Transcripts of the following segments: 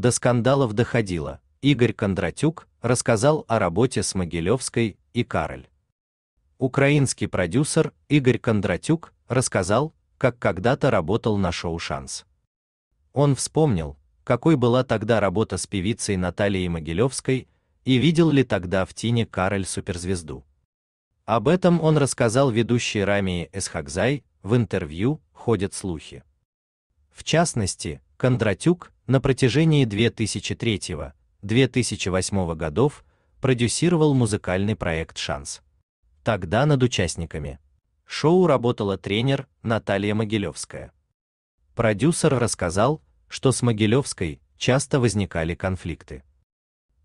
до скандалов доходило, Игорь Кондратюк рассказал о работе с Могилевской и Кароль. Украинский продюсер Игорь Кондратюк рассказал, как когда-то работал на шоу «Шанс». Он вспомнил, какой была тогда работа с певицей Натальей Могилевской и видел ли тогда в Тине Кароль суперзвезду. Об этом он рассказал ведущей Рамии Эсхагзай в интервью «Ходят слухи». В частности, Кондратюк на протяжении 2003-2008 годов продюсировал музыкальный проект «Шанс». Тогда над участниками шоу работала тренер Наталья Могилевская. Продюсер рассказал, что с Могилевской часто возникали конфликты.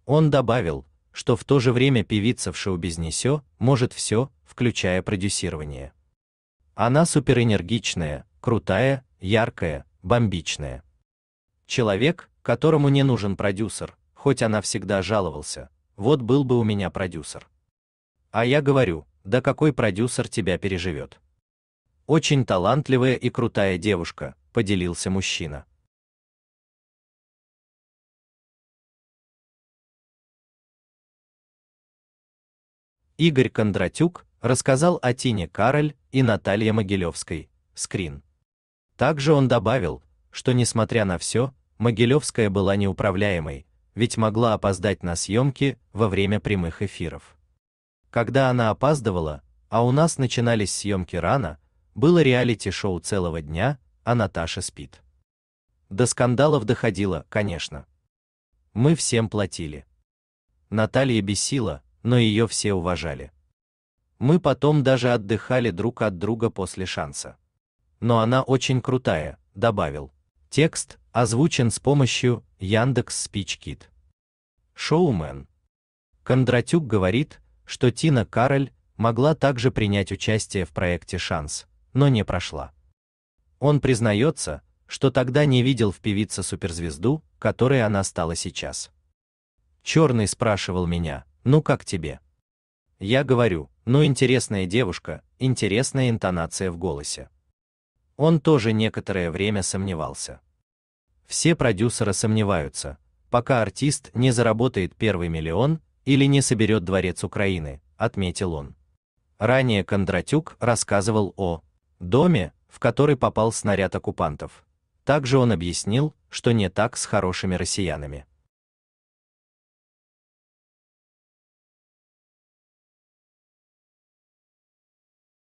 Он добавил, что в то же время певица в шоу-бизнесе может все, включая продюсирование. Она суперэнергичная, крутая, яркая, бомбичная. Человек, которому не нужен продюсер, хоть она всегда жаловался, вот был бы у меня продюсер. А я говорю, да какой продюсер тебя переживет? Очень талантливая и крутая девушка, поделился мужчина. Игорь Кондратюк рассказал о Тине Кароль и Наталье Могилевской, скрин. Также он добавил, что несмотря на все, Могилевская была неуправляемой, ведь могла опоздать на съемки во время прямых эфиров. Когда она опаздывала, а у нас начинались съемки рано, было реалити-шоу целого дня, а Наташа спит. До скандалов доходило, конечно. Мы всем платили. Наталья бесила, но ее все уважали. Мы потом даже отдыхали друг от друга после шанса. Но она очень крутая, добавил. Текст озвучен с помощью Яндекс Speechkit. Шоумен. Кондратюк говорит, что Тина Кароль могла также принять участие в проекте «Шанс», но не прошла. Он признается, что тогда не видел в певице суперзвезду, которой она стала сейчас. Черный спрашивал меня, ну как тебе? Я говорю, ну интересная девушка, интересная интонация в голосе. Он тоже некоторое время сомневался все продюсеры сомневаются, пока артист не заработает первый миллион или не соберет дворец Украины, отметил он. Ранее Кондратюк рассказывал о доме, в который попал снаряд оккупантов. Также он объяснил, что не так с хорошими россиянами.